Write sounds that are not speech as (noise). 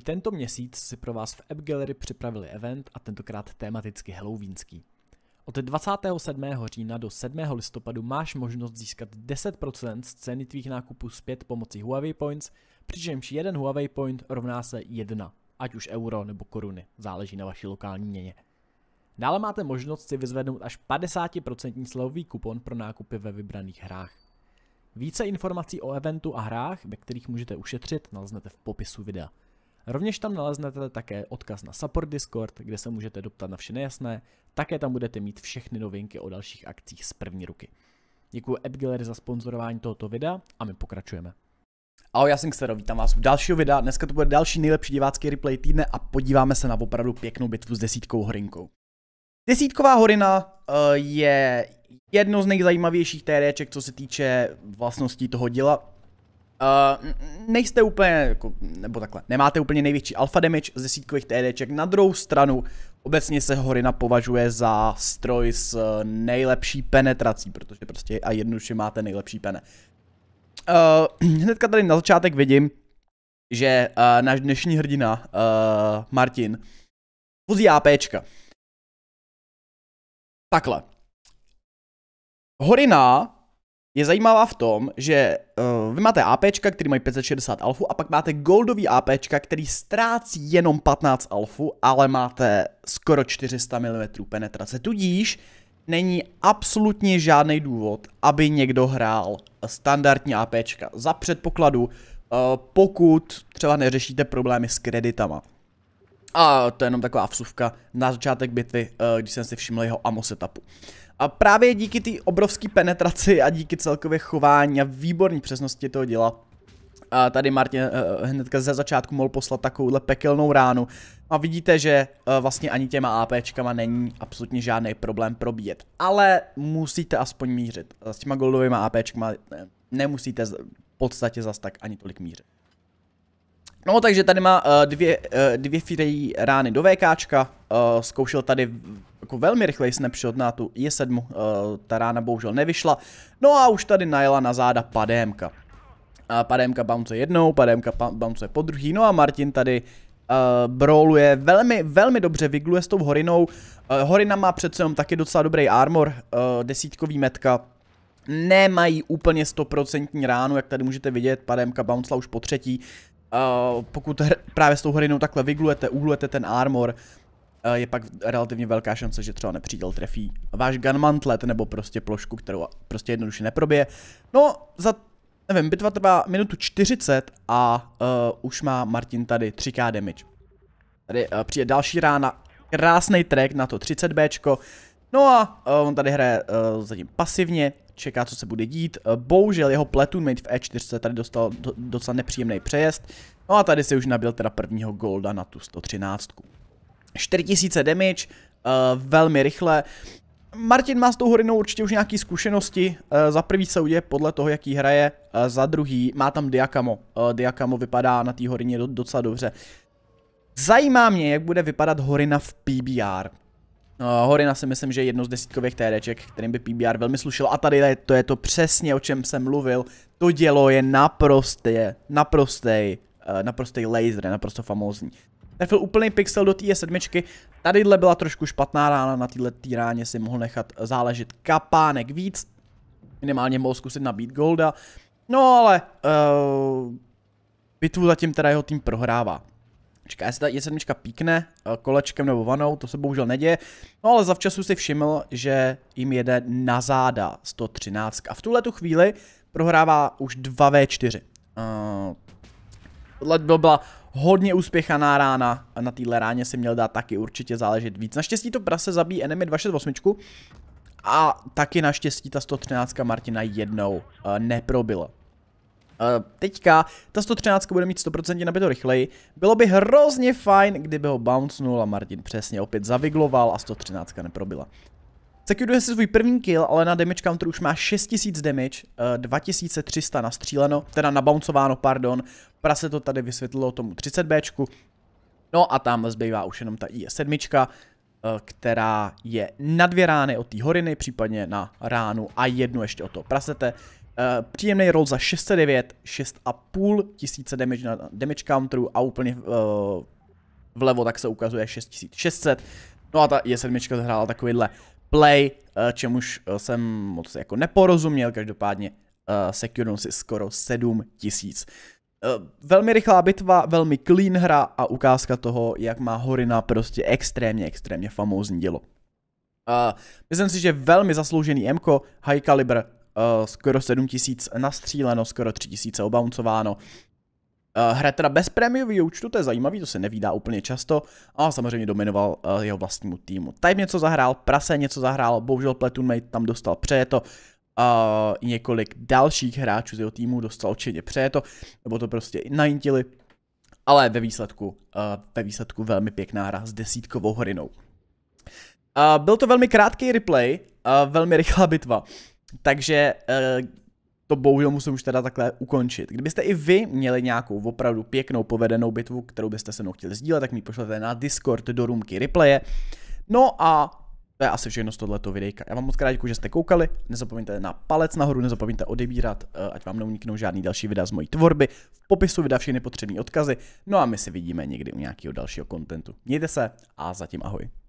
I tento měsíc si pro vás v App Gallery připravili event a tentokrát tematicky halloweenský. Od 27. října do 7. listopadu máš možnost získat 10% z ceny tvých nákupů zpět pomocí Huawei Points, přičemž jeden Huawei Point rovná se 1, ať už euro nebo koruny, záleží na vaší lokální měně. Dále máte možnost si vyzvednout až 50% slevový kupon pro nákupy ve vybraných hrách. Více informací o eventu a hrách, ve kterých můžete ušetřit, naleznete v popisu videa. Rovněž tam naleznete také odkaz na support Discord, kde se můžete doptat na vše nejasné, také tam budete mít všechny novinky o dalších akcích z první ruky. Děkuji AppGallery za sponzorování tohoto videa a my pokračujeme. Ahoj, já jsem Xero, vítám vás u dalšího videa. Dneska to bude další nejlepší divácký replay týdne a podíváme se na opravdu pěknou bitvu s desítkou horinkou. Desítková horina uh, je jedno z nejzajímavějších TDček, co se týče vlastností toho díla. Uh, nejste úplně, jako, nebo takhle, nemáte úplně největší alfa damage z desítkových TDček. Na druhou stranu, obecně se Horina považuje za stroj s eh, nejlepší penetrací, protože prostě a jednoduše máte nejlepší pene. Uh, (clears throat) hnedka tady na začátek vidím, že uh, náš dnešní hrdina, uh, Martin, vozí APčka. Takhle. Horina je zajímavá v tom, že uh, vy máte AP, který mají 560 alfu a pak máte goldový AP, který ztrácí jenom 15 alfu, ale máte skoro 400 mm penetrace. Tudíž není absolutně žádný důvod, aby někdo hrál standardní AP za předpokladu, uh, pokud třeba neřešíte problémy s kreditama. A to je jenom taková vsuvka na začátek bitvy, eh, když jsem si všiml jeho amo setupu. A právě díky té obrovské penetraci a díky celkově chování a výborné přesnosti toho děla, a tady Martin eh, eh, hnedka ze začátku mohl poslat takovouhle pekelnou ránu. A vidíte, že vlastně ani těma APčkama není absolutně žádný problém probíjet. Ale musíte aspoň mířit. S těma goldovými APčkama nemusíte v podstatě zas tak ani tolik mířit. No, takže tady má uh, dvě, uh, dvě firejí rány do VKčka, uh, zkoušel tady jako velmi rychlej snapshot na tu je 7 uh, ta rána bohužel nevyšla, no a už tady najela na záda padémka. Uh, padémka bounce jednou, padémka bounce po druhý, no a Martin tady uh, broluje, velmi, velmi dobře vygluje s tou Horinou, uh, Horina má přece jenom taky docela dobrý armor, uh, desítkový metka, nemají úplně stoprocentní ránu, jak tady můžete vidět, padémka bouncela už po třetí, Eh, pokud pokud právě s tou horinou takhle vyglujete, uhlujete ten armor, eh, je pak relativně velká šance, že třeba nepřítel trefí váš gunmantlet nebo prostě plošku, kterou prostě jednoduše neprobije. No, za, nevím, bitva trvá minutu 40 a uh, už má Martin tady 3k damage. Tady uh, přijde další rána, krásný track na to 30bčko, No a uh, on tady hraje uh, zatím pasivně, čeká, co se bude dít. Uh, bohužel jeho platoon mate v E4 tady dostal do, docela nepříjemný přejezd. No a tady se už nabil teda prvního golda na tu 113. 4000 damage, uh, velmi rychle. Martin má s tou horinou určitě už nějaké zkušenosti, uh, za prvý se uděje podle toho, jaký hraje, uh, za druhý má tam Diakamo, uh, Diakamo vypadá na té horině do, docela dobře. Zajímá mě, jak bude vypadat horina v PBR. Eh, Horina si myslím, že je jedno z desítkových TDček, kterým by PBR velmi slušil A tady to je to přesně, o čem jsem mluvil. To dělo je naprosté, naprostej, eh, naprostej laser, naprosto famózní. Trefil úplný pixel do té S7, tadyhle byla trošku špatná rána, na této tý ráně si mohl nechat záležet kapánek víc. Minimálně mohl zkusit nabít golda. No ale, uh, eh, bitvu zatím teda jeho tým prohrává. Počká, jestli ta J7 píkne eh, kolečkem nebo vanou, to se bohužel neděje. No ale zavčasu si všiml, že jim jede na záda 113. A v tuhle tu chvíli prohrává už 2v4. Uh, eh, tohle by byla hodně úspěchaná rána. A na téhle ráně si měl dát taky určitě záležet víc. Naštěstí to prase zabíjí enemy 268. A taky naštěstí ta 113 Martina jednou uh, neprobila. Eh, teďka ta 113 bude mít 100% nabito rychleji. Bylo by hrozně fajn, kdyby ho bouncnul a Martin přesně opět zavigloval a 113 neprobila. Sekuduje si svůj první kill, ale na damage counter už má 6000 damage, 2300 eh, nastříleno, teda nabouncováno, pardon. Prase to tady vysvětlilo tomu 30Bčku. No a tam zbývá už jenom ta IS7, eh, která je na dvě rány od té horiny, případně na ránu a jednu ještě o to, prasete. Eh, příjemný roll za 609, 6,5 tisíce damage na damage counteru a úplně uh, vlevo tak se ukazuje 6600. No a ta je sedmička zhrála takovýhle play, uh, čemuž jsem moc jako neporozuměl, každopádně uh, Securno si skoro 7000. velmi rychlá bitva, velmi clean hra a ukázka toho, jak má Horina prostě extrémně, extrémně famózní dělo. Uh, myslím si, že velmi zasloužený Mko, high caliber, uh, skoro 7000 nastříleno, skoro 3000 obouncováno. Uh, eh, hra teda bez prémiového účtu, to je zajímavý, to se nevídá úplně často, a samozřejmě dominoval uh, jeho vlastnímu týmu. Type něco zahrál, Prase něco zahrál, bohužel Mate tam dostal přejeto, uh, několik dalších hráčů z jeho týmu dostal určitě přejeto, nebo to prostě najintili, ale ve výsledku, uh, ve výsledku velmi pěkná hra s desítkovou horinou. Uh, byl to velmi krátký replay, uh, velmi rychlá bitva. Takže eh, to bohužel musím už teda takhle ukončit. Kdybyste i vy měli nějakou opravdu pěknou povedenou bitvu, kterou byste se mnou chtěli sdílet, tak mi pošlete na Discord do roomky replaye. No a to je asi všechno z tohleto videjka. Já vám moc krát děkuji, že jste koukali. Nezapomeňte na palec nahoru, nezapomeňte odebírat, eh, ať vám neuniknou žádný další videa z mojí tvorby. V popisu videa všechny potřebné odkazy. No a my se vidíme někdy u nějakého dalšího kontentu. Mějte se a zatím ahoj.